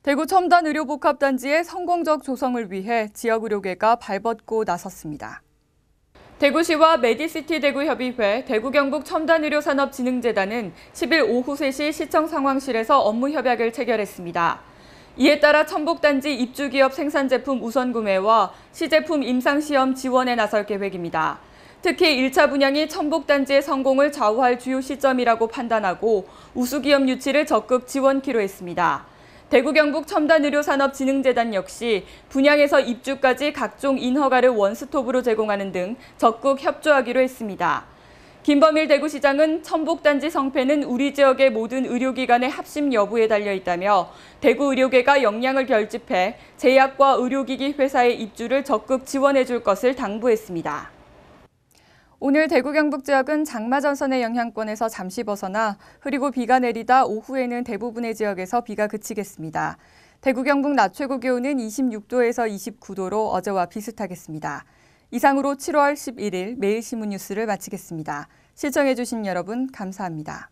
대구 첨단 의료복합단지의 성공적 조성을 위해 지역의료계가 발벗고 나섰습니다. 대구시와 메디시티 대구협의회, 대구경북 첨단의료산업진흥재단은 10일 오후 3시 시청 상황실에서 업무 협약을 체결했습니다. 이에 따라 천북단지 입주기업 생산제품 우선 구매와 시제품 임상시험 지원에 나설 계획입니다. 특히 1차 분양이 천북단지의 성공을 좌우할 주요 시점이라고 판단하고 우수기업 유치를 적극 지원키로 했습니다. 대구 경북 첨단의료산업진흥재단 역시 분양에서 입주까지 각종 인허가를 원스톱으로 제공하는 등 적극 협조하기로 했습니다. 김범일 대구시장은 천복단지 성패는 우리 지역의 모든 의료기관의 합심 여부에 달려 있다며 대구 의료계가 역량을 결집해 제약과 의료기기 회사의 입주를 적극 지원해 줄 것을 당부했습니다. 오늘 대구 경북 지역은 장마 전선의 영향권에서 잠시 벗어나 흐리고 비가 내리다 오후에는 대부분의 지역에서 비가 그치겠습니다. 대구 경북 낮 최고 기온은 26도에서 29도로 어제와 비슷하겠습니다. 이상으로 7월 11일 매일신문 뉴스를 마치겠습니다. 시청해주신 여러분 감사합니다.